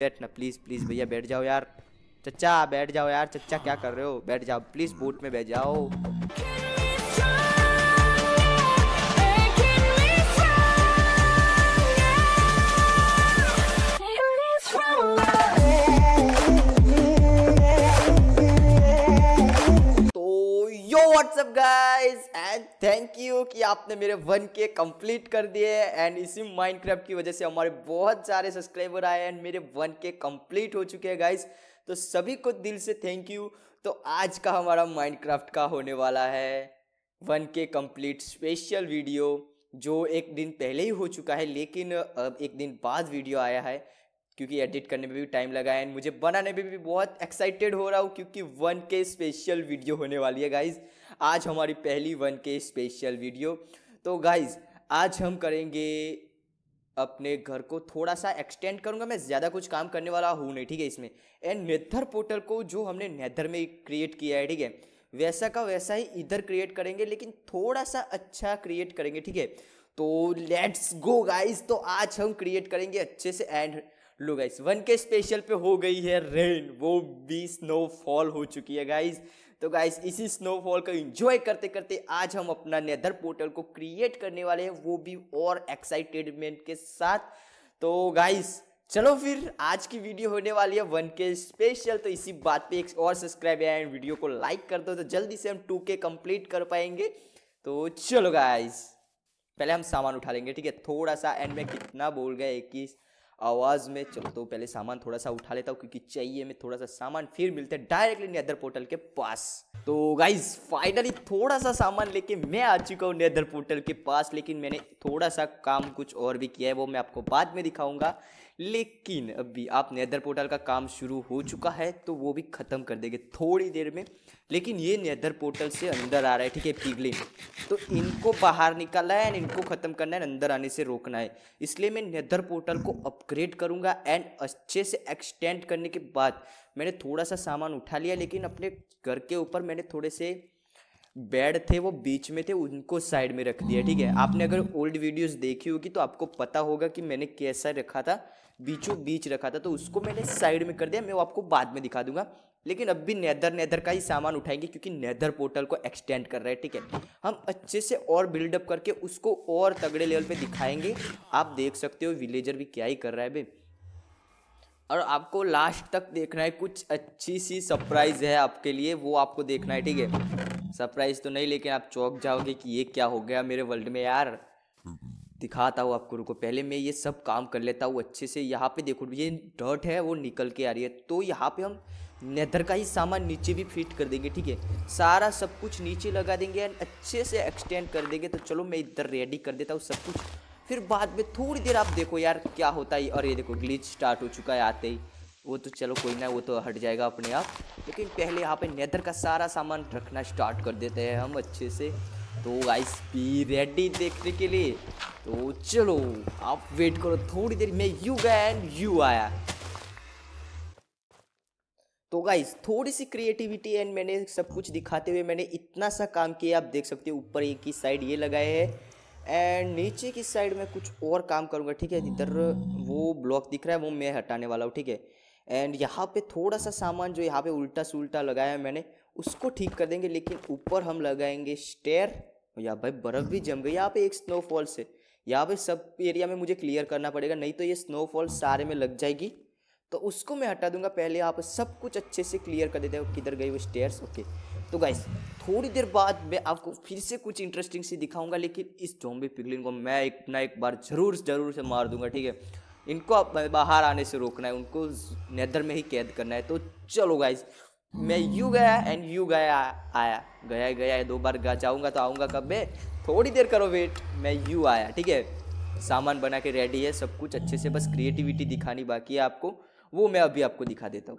बैठना please please भैया बैठ जाओ यार चचा बैठ जाओ यार चचा क्या कर रहे हो बैठ जाओ प्लीज बूट में बैठ जाओ what's up guys and thank you कि आपने मेरे वन के कंप्लीट कर दिए एंड इसी माइनक्राफ्ट की वजह से हमारे बहुत सारे सब्सक्राइबर आए एंड मेरे वन के कंप्लीट हो चुके हैं गाइस तो सभी को दिल से थैंक यू तो आज का हमारा माइनक्राफ्ट का होने वाला है वन के कंप्लीट स्पेशल वीडियो जो एक दिन पहले ही हो चुका है लेकिन अब एक दिन बाद वीडियो आया है क्योंकि एडिट करने में भी टाइम लगा है एंड मुझे बनाने में भी बहुत एक्साइटेड हो रहा हूँ क्योंकि वन के स्पेशल वीडियो होने वाली है गाइज आज हमारी पहली वन के स्पेशल वीडियो तो गाइज आज हम करेंगे अपने घर को थोड़ा सा एक्सटेंड करूंगा मैं ज़्यादा कुछ काम करने वाला हूँ नहीं ठीक है इसमें एंड नेथर पोर्टल को जो हमने नेथर में क्रिएट किया है ठीक है वैसा का वैसा ही इधर क्रिएट करेंगे लेकिन थोड़ा सा अच्छा क्रिएट करेंगे ठीक है तो लेट्स गो गाइज तो आज हम क्रिएट करेंगे अच्छे से एंड लो गाइस वन के स्पेशल पे हो गई है रेन वो भी स्नोफॉल हो चुकी है गाइस तो गाइस इसी स्नोफॉल का एंजॉय करते करते आज हम अपना नेदर पोर्टल को क्रिएट करने वाले हैं वो भी और एक्साइटेडमेंट के साथ तो गाइस चलो फिर आज की वीडियो होने वाली है वन के स्पेशल तो इसी बात पे एक और सब्सक्राइब एंड वीडियो को लाइक कर दो तो जल्दी से हम टू के कंप्लीट कर पाएंगे तो चलो गाइस पहले हम सामान उठा लेंगे ठीक है थोड़ा सा एंड में कितना बोल गया इक्कीस आवाज़ में चलो तो पहले सामान थोड़ा सा उठा लेता हूँ क्योंकि चाहिए मैं थोड़ा सा सामान फिर मिलते हैं डायरेक्टली नेदर पोर्टल के पास तो गाइज फाइनली थोड़ा सा सामान लेके मैं आ चुका हूँ नेदर पोर्टल के पास लेकिन मैंने थोड़ा सा काम कुछ और भी किया है वो मैं आपको बाद में दिखाऊंगा लेकिन अभी आप नेदर पोर्टल का काम शुरू हो चुका है तो वो भी ख़त्म कर देंगे थोड़ी देर में लेकिन ये नेदर पोर्टल से अंदर आ रहा है ठीक है पिघले तो इनको बाहर निकालना है एंड इनको ख़त्म करना है अंदर आने से रोकना है इसलिए मैं नेदर पोर्टल को अपग्रेड करूँगा एंड अच्छे से एक्सटेंड करने के बाद मैंने थोड़ा सा सामान उठा लिया लेकिन अपने घर के ऊपर मैंने थोड़े से बेड थे वो बीच में थे उनको साइड में रख दिया ठीक है आपने अगर ओल्ड वीडियोस देखी होगी तो आपको पता होगा कि मैंने कैसा रखा था बीचों बीच रखा था तो उसको मैंने साइड में कर दिया मैं वो आपको बाद में दिखा दूंगा लेकिन अब भी नेदर नेदर का ही सामान उठाएंगे क्योंकि नेदर पोर्टल को एक्सटेंड कर रहा है ठीक है हम अच्छे से और बिल्डअप करके उसको और तगड़े लेवल पर दिखाएंगे आप देख सकते हो विलेजर भी क्या ही कर रहा है भाई और आपको लास्ट तक देखना है कुछ अच्छी सी सरप्राइज है आपके लिए वो आपको देखना है ठीक है सरप्राइज तो नहीं लेकिन आप चौक जाओगे कि ये क्या हो गया मेरे वर्ल्ड में यार दिखाता हूँ आपको रुको पहले मैं ये सब काम कर लेता हूँ अच्छे से यहाँ पे देखो ये डर्ट है वो निकल के आ रही है तो यहाँ पे हम नेदर का ही सामान नीचे भी फिट कर देंगे ठीक है सारा सब कुछ नीचे लगा देंगे एंड अच्छे से एक्सटेंड कर देंगे तो चलो मैं इधर रेडी कर देता हूँ सब कुछ फिर बाद में थोड़ी देर आप देखो यार क्या होता है और ये देखो ग्लीच स्टार्ट हो चुका है आते ही वो तो चलो कोई ना वो तो हट जाएगा अपने आप लेकिन पहले यहाँ पे नेदर का सारा सामान रखना स्टार्ट कर देते हैं हम अच्छे से तो गाइस बी रेडी देखने के लिए तो चलो आप वेट करो थोड़ी देर में यू गया एंड यू आया तो गाइस थोड़ी सी क्रिएटिविटी एंड मैंने सब कुछ दिखाते हुए मैंने इतना सा काम किया आप देख सकते हो ऊपर एक ही साइड ये लगाए है एंड नीचे की साइड में कुछ और काम करूँगा ठीक है इधर वो ब्लॉक दिख रहा है वो मैं हटाने वाला हूँ ठीक है एंड यहाँ पे थोड़ा सा सामान जो यहाँ पे उल्टा सुल्टा लगाया है मैंने उसको ठीक कर देंगे लेकिन ऊपर हम लगाएंगे स्टेयर या भाई बर्फ़ भी जम गई यहाँ पे एक स्नोफॉल से यहाँ पे सब एरिया में मुझे क्लियर करना पड़ेगा नहीं तो ये स्नोफॉल सारे में लग जाएगी तो उसको मैं हटा दूंगा पहले यहाँ पर सब कुछ अच्छे से क्लियर कर देते हैं किधर गई वो स्टेयर्स ओके तो गाइस थोड़ी देर बाद मैं आपको फिर से कुछ इंटरेस्टिंग सी दिखाऊंगा लेकिन इस जॉम्बी पिगलिन को मैं एक ना एक बार जरूर जरूर से मार दूंगा ठीक है इनको बाहर आने से रोकना है उनको नेदर में ही कैद करना है तो चलो गाइज मैं यू गया एंड यू गया आया गया गया दो बार जाऊँगा तो आऊँगा कब मैं थोड़ी देर करो वेट मैं यू आया ठीक है सामान बना के रेडी है सब कुछ अच्छे से बस क्रिएटिविटी दिखानी बाकी है आपको वो मैं अभी आपको दिखा देता हूँ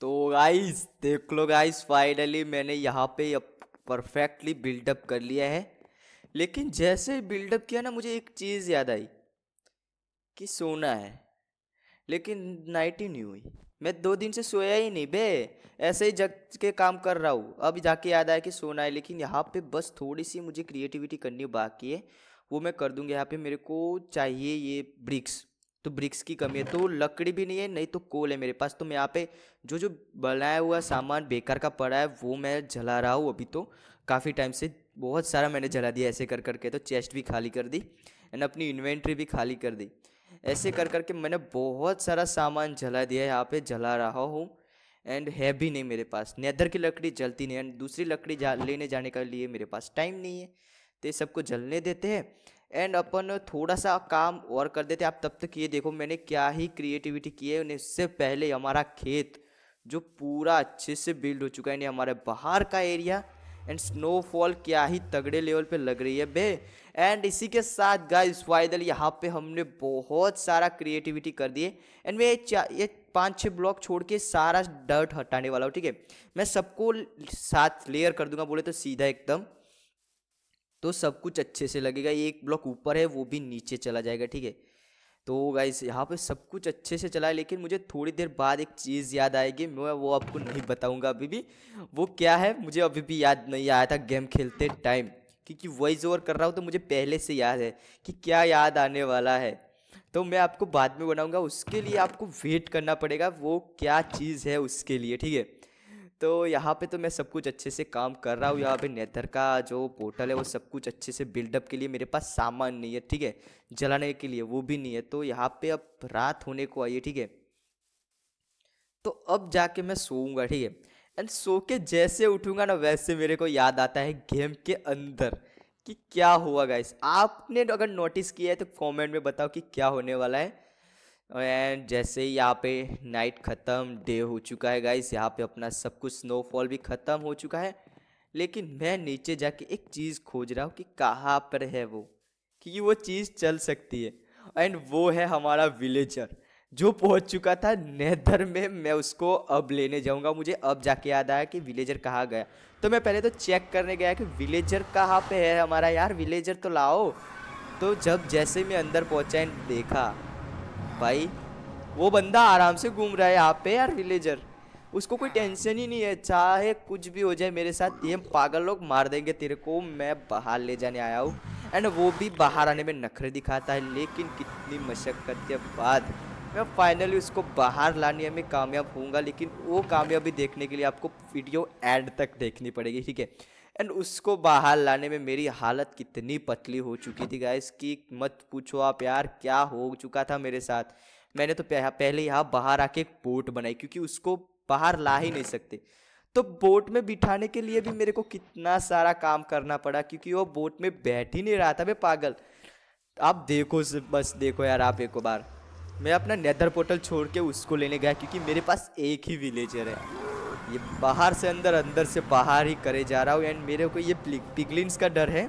तो गाइस देख लो गाइस फाइनली मैंने यहाँ पे परफेक्टली बिल्डअप कर लिया है लेकिन जैसे बिल्डअप किया ना मुझे एक चीज़ याद आई कि सोना है लेकिन नाइट ही नहीं हुई मैं दो दिन से सोया ही नहीं बे ऐसे ही जग के काम कर रहा हूँ अब जाके याद आया कि सोना है लेकिन यहाँ पे बस थोड़ी सी मुझे क्रिएटिविटी करनी बाकी है वो मैं कर दूँगी यहाँ पे मेरे को चाहिए ये ब्रिक्स तो ब्रिक्स की कमी है तो लकड़ी भी नहीं है नहीं तो कोल है मेरे पास तो मैं यहाँ पे जो जो बनाया हुआ सामान बेकार का पड़ा है वो मैं जला रहा हूँ अभी तो काफ़ी टाइम से बहुत सारा मैंने जला दिया ऐसे कर करके तो चेस्ट भी खाली कर दी एंड अपनी इन्वेंट्री भी खाली कर दी ऐसे कर करके मैंने बहुत सारा सामान जला दिया यहाँ पे जला रहा हूँ एंड है भी नहीं मेरे पास नेदर की लकड़ी जलती नहीं एंड दूसरी लकड़ी जा लेने जाने के लिए मेरे पास टाइम नहीं है तो ये सबको जलने देते हैं एंड अपन थोड़ा सा काम और कर देते आप तब तक ये देखो मैंने क्या ही क्रिएटिविटी की है इससे पहले हमारा खेत जो पूरा अच्छे से बिल्ड हो चुका है यानी हमारे बाहर का एरिया एंड स्नोफॉल क्या ही तगड़े लेवल पे लग रही है बे एंड इसी के साथ गाइस फाइनल यहाँ पे हमने बहुत सारा क्रिएटिविटी कर दिए एंड मैं ये पाँच छः ब्लॉक छोड़ के सारा डर्ट हटाने वाला हूँ ठीक है मैं सबको साथ लेयर कर दूंगा बोले तो सीधा एकदम तो सब कुछ अच्छे से लगेगा एक ब्लॉक ऊपर है वो भी नीचे चला जाएगा ठीक है तो गाइस यहाँ पे सब कुछ अच्छे से चला है लेकिन मुझे थोड़ी देर बाद एक चीज़ याद आएगी मैं वो आपको नहीं बताऊंगा अभी भी वो क्या है मुझे अभी भी याद नहीं आया था गेम खेलते टाइम क्योंकि वॉइस ओवर कर रहा हूँ तो मुझे पहले से याद है कि क्या याद आने वाला है तो मैं आपको बाद में बनाऊँगा उसके लिए आपको वेट करना पड़ेगा वो क्या चीज़ है उसके लिए ठीक है तो यहाँ पे तो मैं सब कुछ अच्छे से काम कर रहा हूँ यहाँ पे नेदर का जो पोर्टल है वो सब कुछ अच्छे से बिल्डअप के लिए मेरे पास सामान नहीं है ठीक है जलाने के लिए वो भी नहीं है तो यहाँ पे अब रात होने को आई है ठीक है तो अब जाके मैं सोऊंगा ठीक है एंड सो के जैसे उठूंगा ना वैसे मेरे को याद आता है गेम के अंदर कि क्या हुआ गाइस आपने अगर नोटिस किया है तो कमेंट में बताओ कि क्या होने वाला है एंड जैसे ही यहाँ पे नाइट ख़त्म डे हो चुका है गाइस यहाँ पे अपना सब कुछ स्नोफॉल भी ख़त्म हो चुका है लेकिन मैं नीचे जाके एक चीज़ खोज रहा हूँ कि कहाँ पर है वो क्योंकि वो चीज़ चल सकती है एंड वो है हमारा विलेजर जो पहुँच चुका था नेदर में मैं उसको अब लेने जाऊँगा मुझे अब जाके याद आया कि विलेजर कहाँ गया तो मैं पहले तो चेक करने गया कि विलेजर कहाँ पर है हमारा यार विलेजर तो लाओ तो जब जैसे मैं अंदर पहुँचा एंड देखा भाई वो बंदा आराम से घूम रहा है यहाँ पे यार विलेजर उसको कोई टेंशन ही नहीं है चाहे कुछ भी हो जाए मेरे साथ ये पागल लोग मार देंगे तेरे को मैं बाहर ले जाने आया हूँ एंड वो भी बाहर आने में नखरे दिखाता है लेकिन कितनी मशक्क़त के बाद मैं फाइनली उसको बाहर लाने में कामयाब होऊंगा लेकिन वो कामयाबी देखने के लिए आपको वीडियो एंड तक देखनी पड़ेगी ठीक है एंड उसको बाहर लाने में मेरी हालत कितनी पतली हो चुकी थी गाइस कि मत पूछो आप यार क्या हो चुका था मेरे साथ मैंने तो पहले यहाँ बाहर आके एक बोट बनाई क्योंकि उसको बाहर ला ही नहीं सकते तो बोट में बिठाने के लिए भी मेरे को कितना सारा काम करना पड़ा क्योंकि वो बोट में बैठ ही नहीं रहा था मैं पागल आप देखो बस देखो यार आप एक बार मैं अपना नेदर पोर्टल छोड़ के उसको लेने गया क्योंकि मेरे पास एक ही विलेजर है ये बाहर से अंदर अंदर से बाहर ही करे जा रहा हूँ एंड मेरे को ये पिगलिंस का डर है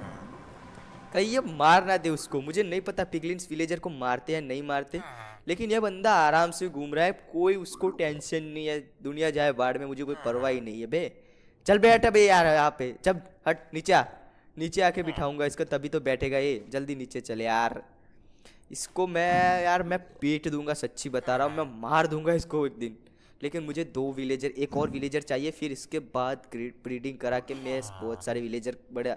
कहीं ये मार ना दे उसको मुझे नहीं पता पिगलिंस विलेजर को मारते हैं नहीं मारते लेकिन यह बंदा आराम से घूम रहा है कोई उसको टेंशन नहीं है दुनिया जाए बाढ़ में मुझे कोई परवाह ही नहीं है बे चल बैठ बे यार यहाँ पे जब हट नीचे नीचे आके बिठाऊंगा इसका तभी तो बैठेगा ये जल्दी नीचे चले यार इसको मैं यार मैं पेट दूंगा सच्ची बता रहा हूँ मैं मार दूंगा इसको एक दिन लेकिन मुझे दो विलेजर एक और विलेजर चाहिए फिर इसके बाद ब्रीडिंग करा के मैं बहुत सारे विलेजर बड़ा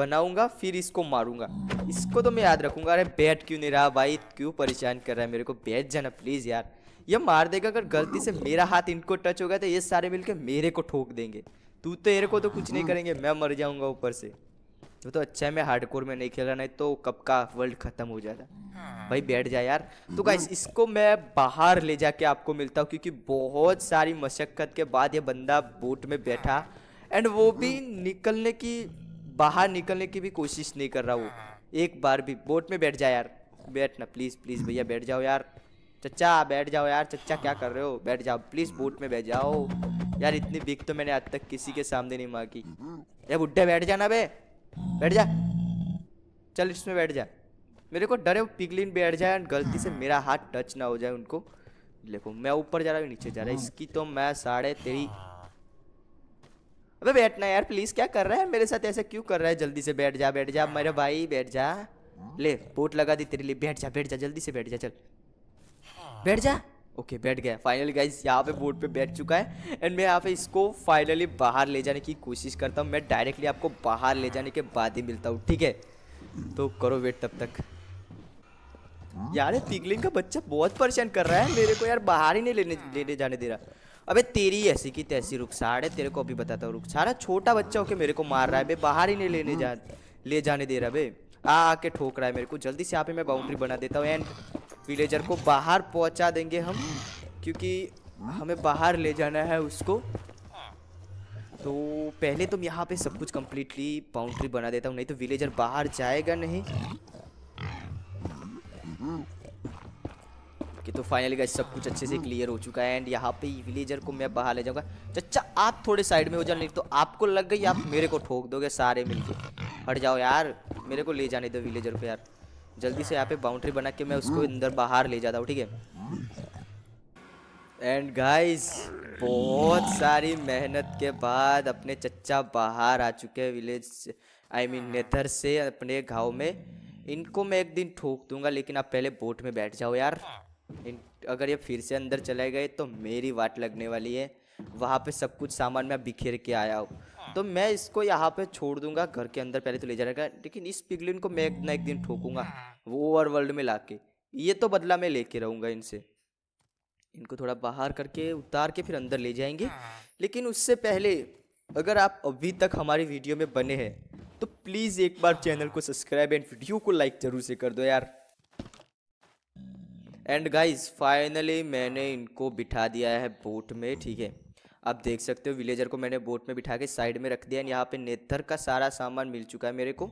बनाऊंगा फिर इसको मारूंगा इसको तो मैं याद रखूंगा अरे बैठ क्यों नहीं रहा भाई क्यों परेशान कर रहा है मेरे को बैठ जाना प्लीज़ यार ये मार देगा अगर गलती से मेरा हाथ इनको टच हो गया तो ये सारे मिलकर मेरे को ठोक देंगे तू तेरे को तो कुछ नहीं हाँ। करेंगे मैं मर जाऊंगा ऊपर से वो तो अच्छा है मैं हार्डकोर में नहीं खेल रहा नहीं तो कब का वर्ल्ड खत्म हो जाता हाँ। भाई बैठ जा यार तो गाइस इसको मैं बाहर ले जाके आपको मिलता हूँ क्योंकि बहुत सारी मशक्क़त के बाद ये बंदा बोट में बैठा एंड वो भी निकलने की बाहर निकलने की भी कोशिश नहीं कर रहा वो हाँ। एक बार भी बोट में बैठ जा यार बैठ ना प्लीज़ प्लीज़ भैया बैठ जाओ यार चचा बैठ जाओ यार चचा क्या कर रहे हो बैठ जाओ प्लीज़ बोट में बैठ जाओ यार इतनी बिक तो मैंने आज तक किसी के सामने नहीं मांगी यार बुढ़े बैठ जाना बे बैठ जा चल इसमें बैठ जा मेरे को डर है वो पिगलिन बैठ जाए एंड गलती से मेरा हाथ टच ना हो जाए उनको देखो मैं ऊपर जा रहा हूँ नीचे जा रहा हूँ इसकी तो मैं साढ़े तेरी अबे बैठना यार प्लीज क्या कर रहा है मेरे साथ ऐसा क्यों कर रहा है जल्दी से बैठ जा बैठ जा मेरे भाई बैठ जा ले बोट लगा दी तेरे लिए बैठ जा बैठ जा जल्दी से बैठ जा चल बैठ जा ओके okay, बैठ गया फाइनली गाइज यहाँ पे बोर्ड पे बैठ चुका है एंड मैं यहाँ पे इसको फाइनली बाहर ले जाने की कोशिश करता हूँ मैं डायरेक्टली आपको बाहर ले जाने के बाद ही मिलता हूँ ठीक है तो करो वेट तब तक यार पिगलिंग का बच्चा बहुत परेशान कर रहा है मेरे को यार बाहर ही नहीं लेने लेने जाने दे रहा अबे तेरी ऐसी की तैसी रुखसार है तेरे को अभी बताता हूँ सारा छोटा बच्चा होके मेरे को मार रहा है भाई बाहर ही नहीं लेने जा ले जाने दे रहा भाई आके ठोक रहा है मेरे को जल्दी से यहाँ पे मैं बाउंड्री बना देता हूँ एंड विलेजर को बाहर पहुंचा देंगे हम क्योंकि हमें बाहर ले जाना है उसको तो पहले तो यहाँ पे सब कुछ कम्प्लीटली बाउंड्री बना देता हूँ नहीं तो विलेजर बाहर जाएगा नहीं कि तो फाइनली गाइस सब कुछ अच्छे से क्लियर हो चुका है एंड यहाँ पे विलेजर को मैं बाहर ले जाऊंगा चचा आप थोड़े साइड में हो जाने तो आपको लग गई आप मेरे को ठोक दोगे सारे मिलके हट जाओ यार मेरे को ले जाने दो विलेजर को यार जल्दी से यहाँ पे बाउंड्री बना के मैं उसको अंदर बाहर ले जाता हूँ ठीक है एंड गाइस बहुत सारी मेहनत के बाद अपने चच्चा बाहर आ चुके हैं विलेज आई मीन नेथर से अपने गाँव में इनको मैं एक दिन ठोक दूंगा लेकिन आप पहले बोट में बैठ जाओ यार इन अगर ये फिर से अंदर चले गए तो मेरी वाट लगने वाली है वहाँ पे सब कुछ सामान मैं बिखेर के आया हूँ तो मैं इसको यहाँ पे छोड़ दूंगा घर के अंदर पहले तो ले जाएगा लेकिन इस पिगलिन को मैं एक ना एक दिन ठोकूंगा वो ओवर वर्ल्ड में ला ये तो बदला मैं लेके रहूंगा इनसे इनको थोड़ा बाहर करके उतार के फिर अंदर ले जाएंगे लेकिन उससे पहले अगर आप अभी तक हमारी वीडियो में बने हैं तो प्लीज़ एक बार चैनल को सब्सक्राइब एंड वीडियो को लाइक ज़रूर से कर दो यार एंड गाइस फाइनली मैंने इनको बिठा दिया है बोट में ठीक है आप देख सकते हो विलेजर को मैंने बोट में बिठा के साइड में रख दिया एंड यहाँ पे नेथर का सारा सामान मिल चुका है मेरे को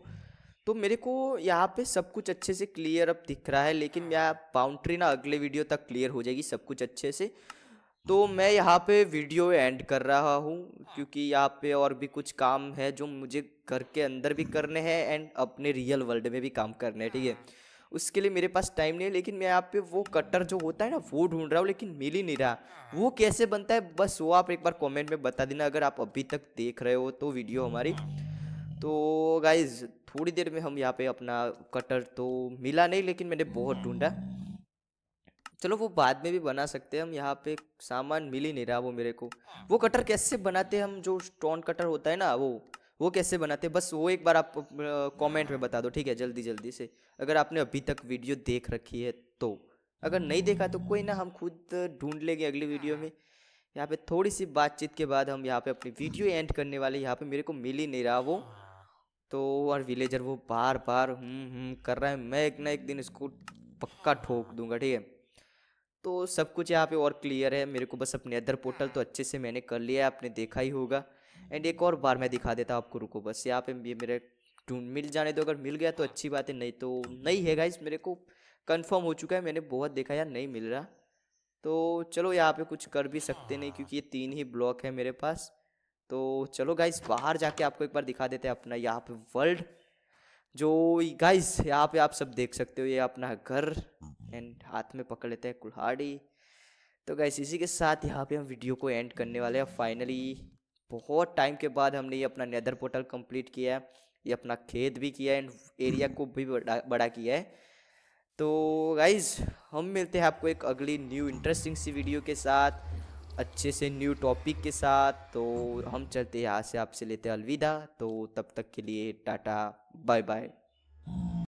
तो मेरे को यहाँ पे सब कुछ अच्छे से क्लियर अब दिख रहा है लेकिन यहाँ बाउंड्री ना अगले वीडियो तक क्लियर हो जाएगी सब कुछ अच्छे से तो मैं यहाँ पे वीडियो एंड कर रहा हूँ क्योंकि यहाँ पे और भी कुछ काम है जो मुझे घर के अंदर भी करने हैं एंड अपने रियल वर्ल्ड में भी काम करने हैं ठीक है उसके लिए मेरे पास टाइम नहीं है लेकिन मैं यहाँ पे वो कटर जो होता है ना वो ढूंढ रहा हूँ लेकिन मिल ही नहीं रहा हाँ। वो कैसे बनता है बस वो आप एक बार कॉमेंट में बता देना अगर आप अभी तक देख रहे हो तो वीडियो हमारी तो गाइज थोड़ी देर में हम यहाँ पे अपना कटर तो मिला नहीं लेकिन मैंने बहुत ढूंढा चलो वो बाद में भी बना सकते हैं हम यहाँ पे सामान मिल ही नहीं रहा वो मेरे को हाँ। वो कटर कैसे बनाते हैं हम जो स्टोन कटर होता है ना वो वो कैसे बनाते बस वो एक बार आप कमेंट में बता दो ठीक है जल्दी जल्दी से अगर आपने अभी तक वीडियो देख रखी है तो अगर नहीं देखा तो कोई ना हम खुद ढूंढ लेंगे अगली वीडियो में यहाँ पे थोड़ी सी बातचीत के बाद हम यहाँ पे अपनी वीडियो एंड करने वाले यहाँ पे मेरे को मिल ही नहीं रहा वो तो और विलेजर वो बार बार हम्म हम्म कर रहा है मैं एक ना एक दिन इसको पक्का ठोक दूंगा ठीक है तो सब कुछ यहाँ पे और क्लियर है मेरे को बस अपने अदर पोर्टल तो अच्छे से मैंने कर लिया है आपने देखा ही होगा एंड एक और बार मैं दिखा देता हूँ आपको रुको बस यहाँ पे ये मेरे ढूंढ मिल जाने दो अगर मिल गया तो अच्छी बात है नहीं तो नहीं है गाइज मेरे को कंफर्म हो चुका है मैंने बहुत देखा यार नहीं मिल रहा तो चलो यहाँ पे कुछ कर भी सकते नहीं क्योंकि ये तीन ही ब्लॉक है मेरे पास तो चलो गाइस बाहर जाके आपको एक बार दिखा देते हैं अपना यहाँ पे वर्ल्ड जो गाइस यहाँ पे आप सब देख सकते हो ये अपना घर एंड हाथ में पकड़ लेते हैं कुल्हाड़ी तो गाइस इसी के साथ यहाँ पे हम वीडियो को एंड करने वाले हैं फाइनली बहुत टाइम के बाद हमने ये अपना नेदर पोर्टल कंप्लीट किया है ये अपना खेत भी किया है एंड एरिया को भी बड़ा बड़ा किया है तो गाइज हम मिलते हैं आपको एक अगली न्यू इंटरेस्टिंग सी वीडियो के साथ अच्छे से न्यू टॉपिक के साथ तो हम चलते हैं यहाँ से आपसे लेते हैं अलविदा तो तब तक के लिए टाटा बाय बाय